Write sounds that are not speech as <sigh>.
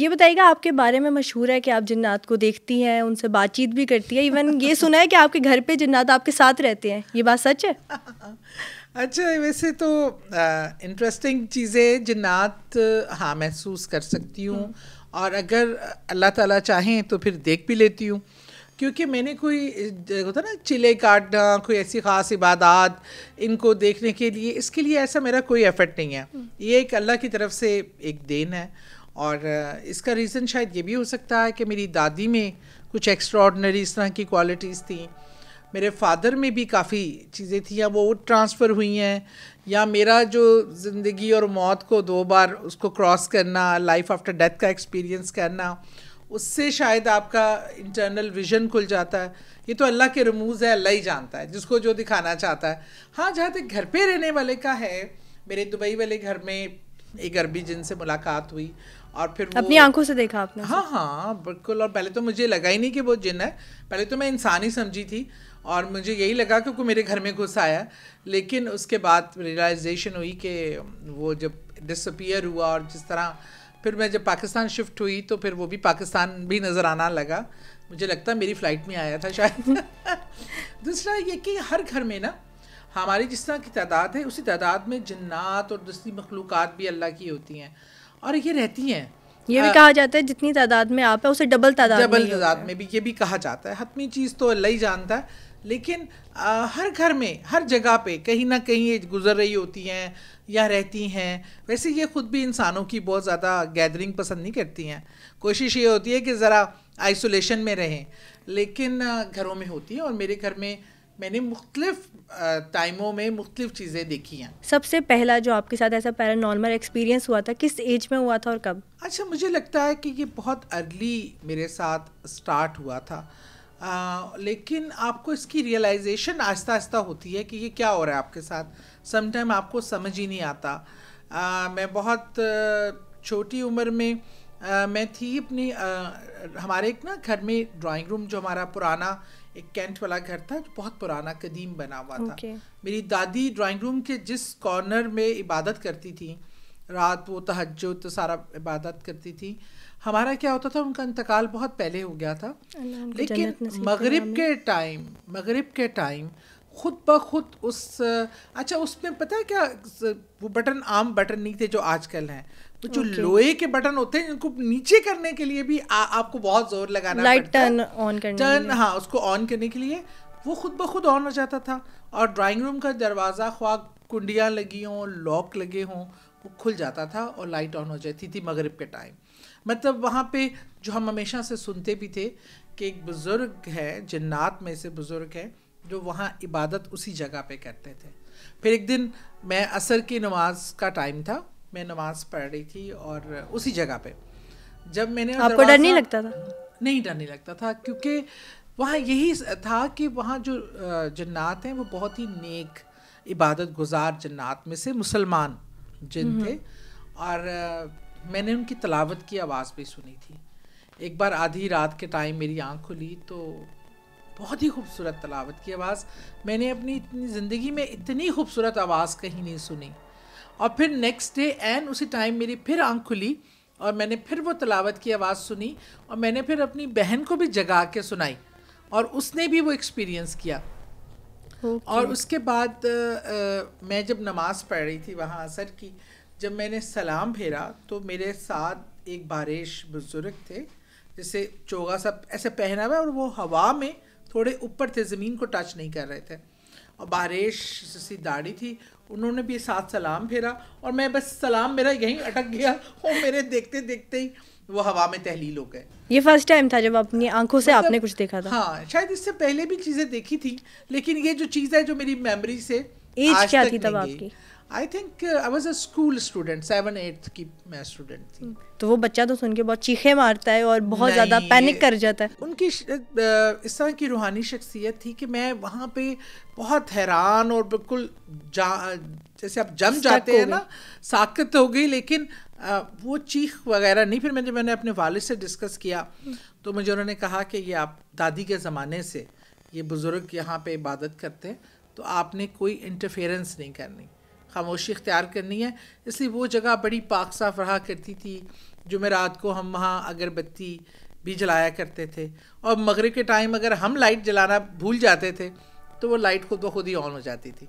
ये बताइएगा आपके बारे में मशहूर है कि आप जिन्नात को देखती हैं उनसे बातचीत भी करती है इवन ये सुना है कि आपके घर पे जिन्नात आपके साथ रहते हैं ये बात सच है <laughs> अच्छा वैसे तो इंटरेस्टिंग चीज़ें जिन्नात हाँ महसूस कर सकती हूँ हम्म। और अगर अल्लाह ताला चाहें तो फिर देख भी लेती हूँ क्योंकि मैंने कोई होता ना चिले काटना कोई ऐसी ख़ास इबादत इनको देखने के लिए इसके लिए ऐसा मेरा कोई एफर्ट नहीं है हम्म। ये एक अल्लाह की तरफ से एक देन है और इसका रीज़न शायद ये भी हो सकता है कि मेरी दादी में कुछ एक्स्ट्रॉडनरी इस तरह की क्वालिटीज़ थी मेरे फादर में भी काफ़ी चीज़ें थी या वो ट्रांसफ़र हुई हैं या मेरा जो ज़िंदगी और मौत को दो बार उसको क्रॉस करना लाइफ आफ्टर डेथ का एक्सपीरियंस करना उससे शायद आपका इंटरनल विजन खुल जाता है ये तो अल्लाह के रमूज़ है अल्लाह ही जानता है जिसको जो दिखाना चाहता है हाँ जहाँ तक घर पे रहने वाले का है मेरे दुबई वाले घर में एक अरबी जिन से मुलाकात हुई और फिर अपनी आंखों से देखा आपने हाँ हाँ बिल्कुल और पहले तो मुझे लगा ही नहीं कि वो जिन है पहले तो मैं इंसान ही समझी थी और मुझे यही लगा क्योंकि मेरे घर में घुस आया लेकिन उसके बाद रियलाइजेशन हुई कि वो जब डिसअपियर हुआ और जिस तरह फिर मैं जब पाकिस्तान शिफ्ट हुई तो फिर वो भी पाकिस्तान भी नज़र आना लगा मुझे लगता मेरी फ़्लाइट में आया था शायद <laughs> दूसरा ये कि हर घर में ना हमारी जिस तरह की तादाद है उसी तादाद में जन्नात और दूसरी मखलूक भी अल्लाह की होती हैं और ये रहती हैं ये भी कहा जाता है जितनी तादाद में आप है उसे डबल तादाद डबल तादाद में भी ये भी कहा जाता है हतमी चीज़ तो अल्लाह ही जानता है लेकिन आ, हर घर में हर जगह पे कहीं ना कहीं ये गुजर रही होती हैं या रहती हैं वैसे ये ख़ुद भी इंसानों की बहुत ज़्यादा गैदरिंग पसंद नहीं करती हैं कोशिश ये होती है कि ज़रा आइसोलेशन में रहें लेकिन घरों में होती है और मेरे घर में मैंने मुख्तलिफ टाइमों में मुख्तलिफ चीज़ें देखी हैं सबसे पहला जो आपके साथ ऐसा पैरानॉर्मल एक्सपीरियंस हुआ था किस एज में हुआ था और कब अच्छा मुझे लगता है कि ये बहुत अर्ली मेरे साथ स्टार्ट हुआ था आ, लेकिन आपको इसकी रियलाइजेशन आहिस्ता आहिस्ता होती है कि ये क्या हो रहा है आपके साथ समटाइम आपको समझ ही नहीं आता आ, मैं बहुत छोटी उम्र में मैं थी अपनी हमारे एक ना घर में ड्राइंग रूम जो हमारा पुराना एक कैंट वाला घर था जो बहुत पुराना कदीम बना हुआ था okay. मेरी दादी ड्राइंग रूम के जिस कॉर्नर में इबादत करती थी रात वो तहज तो सारा इबादत करती थी हमारा क्या होता था उनका इंतकाल बहुत पहले हो गया था लेकिन मगरिब के टाइम मगरिब के टाइम खुद ब खुद उस अच्छा उसमें पता है क्या वो बटन आम बटन नहीं थे जो आजकल हैं तो जो okay. लोहे के बटन होते हैं उनको नीचे करने के लिए भी आ, आपको बहुत जोर लगाना लाइट टर्न ऑन करने टर्न हाँ उसको ऑन करने के लिए वो खुद ब खुद ऑन हो जाता था और ड्राइंग रूम का दरवाज़ा ख्वा कुंडियाँ लगी हों लॉक लगे हों वो खुल जाता था और लाइट ऑन हो जाती थी मगरब के टाइम मतलब वहाँ पे जो हम हमेशा से सुनते भी थे कि एक बुज़ुर्ग है जन्नात में से बुज़ुर्ग है जो वहाँ इबादत उसी जगह पे करते थे फिर एक दिन मैं असर की नमाज का टाइम था मैं नमाज पढ़ रही थी और उसी जगह पे जब मैंने आपको डर नहीं लगता था नहीं डर नहीं लगता था क्योंकि वहाँ यही था कि वहाँ जो जन्नात हैं वो बहुत ही नेक इबादत गुजार जन्नात में से मुसलमान जिन थे और मैंने उनकी तलावत की आवाज़ भी सुनी थी एक बार आधी रात के टाइम मेरी आँख खुली तो बहुत ही खूबसूरत तलावत की आवाज़ मैंने अपनी इतनी ज़िंदगी में इतनी खूबसूरत आवाज़ कहीं नहीं सुनी और फिर नेक्स्ट डे एन उसी टाइम मेरी फिर आँख खुली और मैंने फिर वो तलावत की आवाज़ सुनी और मैंने फिर अपनी बहन को भी जगा के सुनाई और उसने भी वो एक्सपीरियंस किया okay. और उसके बाद आ, आ, मैं जब नमाज़ पढ़ रही थी वहाँ असर की जब मैंने सलाम फेरा तो मेरे साथ एक बारिश बुज़ुर्ग थे जैसे चोगा सब ऐसे पहना हुआ और वो हवा में थोड़े ऊपर थे ज़मीन को टच नहीं कर रहे थे और बारिश सी दाढ़ी थी उन्होंने भी साथ सलाम फेरा और मैं बस सलाम मेरा यहीं अटक गया और मेरे देखते देखते ही वो हवा में तहलील हो गए ये फर्स्ट टाइम था जब अपनी आंखों से मतलब, आपने कुछ देखा था हाँ शायद इससे पहले भी चीज़ें देखी थी लेकिन ये जो चीज़ है जो मेरी मेमोरी से एज क्या थी तब आपकी I think I was a school student seven eighth की मैं स्टूडेंट थी hmm. तो वो बच्चा तो सुन के बहुत चीखे मारता है और बहुत ज़्यादा पैनिक कर जाता है उनकी इस तरह की रूहानी शख्सियत थी कि मैं वहाँ पे बहुत हैरान और बिल्कुल जा जैसे आप जम जाते हैं ना साकत हो गई लेकिन आ, वो चीख वगैरह नहीं फिर मैं जब मैंने अपने वाले से डिस्कस किया hmm. तो मुझे उन्होंने कहा कि ये आप दादी के ज़माने से ये बुज़ुर्ग यहाँ पे इबादत करते हैं तो आपने कोई इंटरफेरेंस नहीं करनी खामोशी इख्तियार करनी है इसलिए वो जगह बड़ी पाक साफ रहा करती थी जुमेरात को हम वहाँ अगरबत्ती भी जलाया करते थे और मगरब के टाइम अगर हम लाइट जलाना भूल जाते थे तो वो लाइट खुद ब खुद ही ऑन हो जाती थी